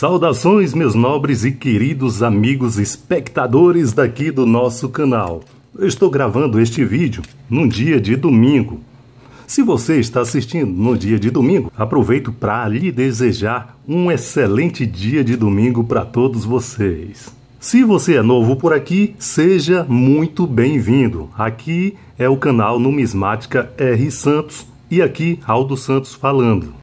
Saudações, meus nobres e queridos amigos espectadores daqui do nosso canal. Eu estou gravando este vídeo num dia de domingo. Se você está assistindo no dia de domingo, aproveito para lhe desejar um excelente dia de domingo para todos vocês. Se você é novo por aqui, seja muito bem-vindo. Aqui é o canal Numismática R. Santos e aqui Aldo Santos falando.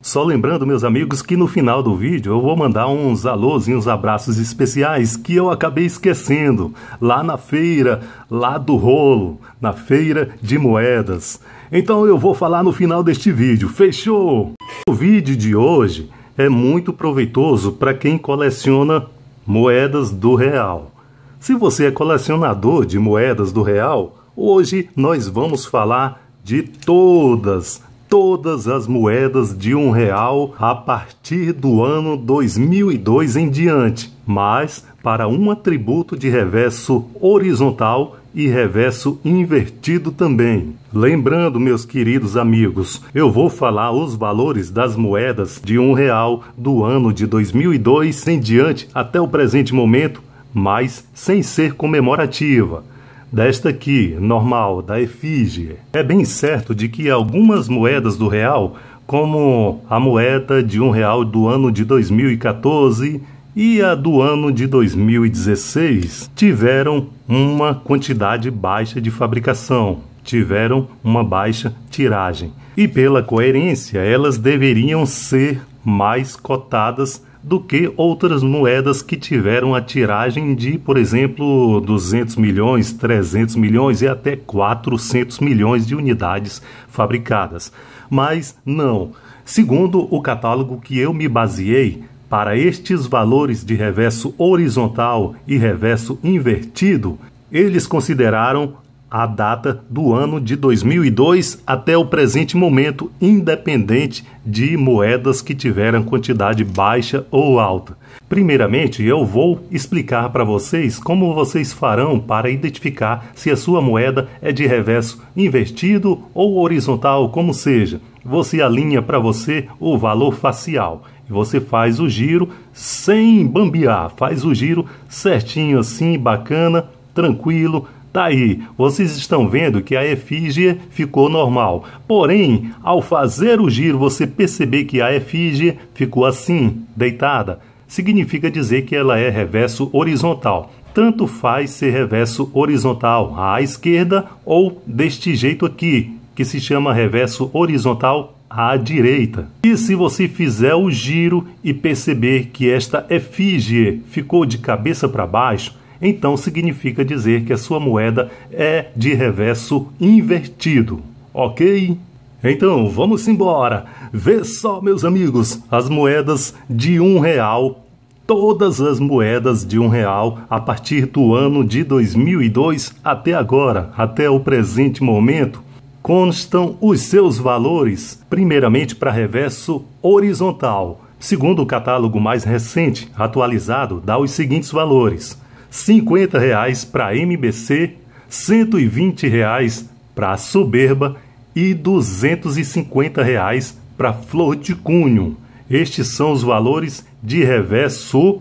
Só lembrando, meus amigos, que no final do vídeo eu vou mandar uns alôs e uns abraços especiais que eu acabei esquecendo lá na feira, lá do rolo, na feira de moedas. Então eu vou falar no final deste vídeo. Fechou? O vídeo de hoje é muito proveitoso para quem coleciona moedas do real. Se você é colecionador de moedas do real, hoje nós vamos falar de todas todas as moedas de um real a partir do ano 2002 em diante, mas para um atributo de reverso horizontal e reverso invertido também. Lembrando, meus queridos amigos, eu vou falar os valores das moedas de um real do ano de 2002 em diante até o presente momento, mas sem ser comemorativa desta aqui, normal, da efígie. É bem certo de que algumas moedas do real, como a moeda de um real do ano de 2014 e a do ano de 2016, tiveram uma quantidade baixa de fabricação, tiveram uma baixa tiragem. E pela coerência, elas deveriam ser mais cotadas do que outras moedas que tiveram a tiragem de, por exemplo, 200 milhões, 300 milhões e até 400 milhões de unidades fabricadas. Mas não. Segundo o catálogo que eu me baseei, para estes valores de reverso horizontal e reverso invertido, eles consideraram a data do ano de 2002 até o presente momento, independente de moedas que tiveram quantidade baixa ou alta. Primeiramente, eu vou explicar para vocês como vocês farão para identificar se a sua moeda é de reverso invertido ou horizontal, como seja. Você alinha para você o valor facial e você faz o giro sem bambear, faz o giro certinho assim, bacana, tranquilo Tá aí, vocês estão vendo que a efígie ficou normal. Porém, ao fazer o giro, você perceber que a efígie ficou assim, deitada, significa dizer que ela é reverso horizontal. Tanto faz ser reverso horizontal à esquerda ou deste jeito aqui, que se chama reverso horizontal à direita. E se você fizer o giro e perceber que esta efígie ficou de cabeça para baixo, então significa dizer que a sua moeda é de reverso invertido, ok? Então vamos embora! Vê só, meus amigos, as moedas de um real todas as moedas de um real a partir do ano de 2002 até agora, até o presente momento, constam os seus valores, primeiramente para reverso horizontal. Segundo o catálogo mais recente, atualizado, dá os seguintes valores: 50 reais para MBC, 120 reais para Soberba e 250 reais para Flor de Cunho. Estes são os valores de reverso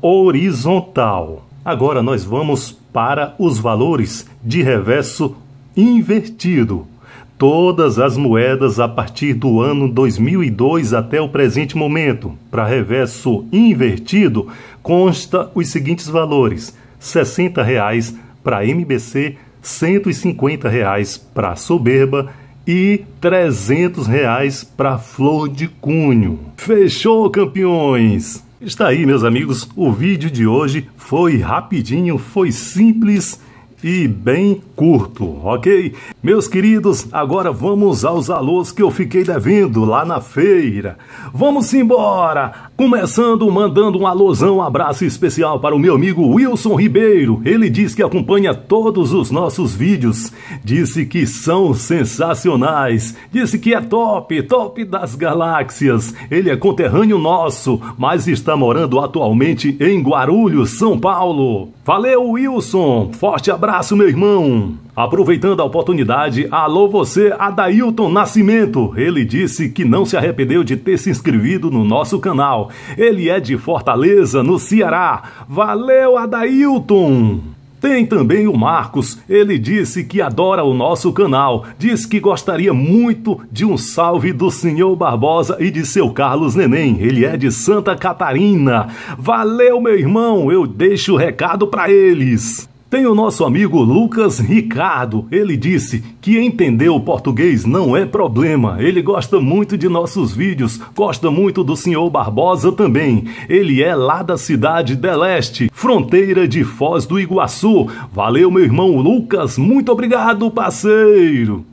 horizontal. Agora nós vamos para os valores de reverso invertido todas as moedas a partir do ano 2002 até o presente momento. Para reverso invertido, consta os seguintes valores: R$ 60,00 para MBC, R$ 150,00 para Soberba e R$ reais para Flor de Cunho. Fechou, campeões! Está aí, meus amigos, o vídeo de hoje foi rapidinho, foi simples e bem curto, ok? Meus queridos, agora vamos aos alôs que eu fiquei devendo lá na feira. Vamos embora! Começando mandando um alôzão, um abraço especial para o meu amigo Wilson Ribeiro. Ele diz que acompanha todos os nossos vídeos, disse que são sensacionais, disse que é top, top das galáxias. Ele é conterrâneo nosso, mas está morando atualmente em Guarulhos, São Paulo. Valeu, Wilson! Forte abraço! abraço, meu irmão! Aproveitando a oportunidade, alô você, Adailton Nascimento. Ele disse que não se arrependeu de ter se inscrito no nosso canal. Ele é de Fortaleza, no Ceará. Valeu, Adailton! Tem também o Marcos, ele disse que adora o nosso canal, diz que gostaria muito de um salve do senhor Barbosa e de seu Carlos Neném, ele é de Santa Catarina. Valeu, meu irmão, eu deixo o recado para eles. Tem o nosso amigo Lucas Ricardo. Ele disse que entender o português não é problema. Ele gosta muito de nossos vídeos, gosta muito do senhor Barbosa também. Ele é lá da cidade de Leste, fronteira de Foz do Iguaçu. Valeu, meu irmão Lucas. Muito obrigado, parceiro.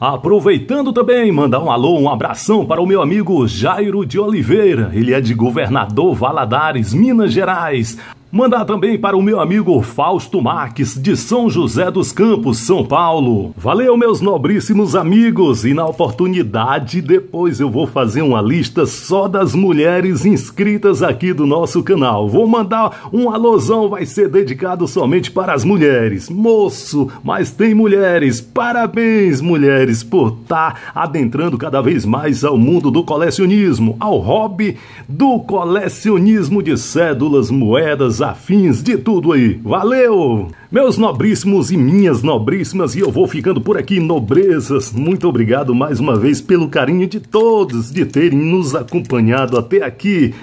Aproveitando também, mandar um alô, um abração para o meu amigo Jairo de Oliveira. Ele é de Governador Valadares, Minas Gerais. Mandar também para o meu amigo Fausto Marques, de São José dos Campos, São Paulo. Valeu, meus nobríssimos amigos, e na oportunidade, depois eu vou fazer uma lista só das mulheres inscritas aqui do nosso canal. Vou mandar um alôzão, vai ser dedicado somente para as mulheres. Moço, mas tem mulheres. Parabéns, mulheres, por estar tá adentrando cada vez mais ao mundo do colecionismo, ao hobby do colecionismo de cédulas, moedas, afins, de tudo aí. Valeu! Meus nobríssimos e minhas nobríssimas, e eu vou ficando por aqui, nobrezas. Muito obrigado mais uma vez pelo carinho de todos de terem nos acompanhado até aqui.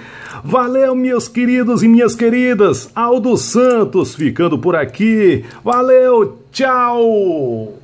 Valeu, meus queridos e minhas queridas. Aldo Santos ficando por aqui. Valeu, tchau!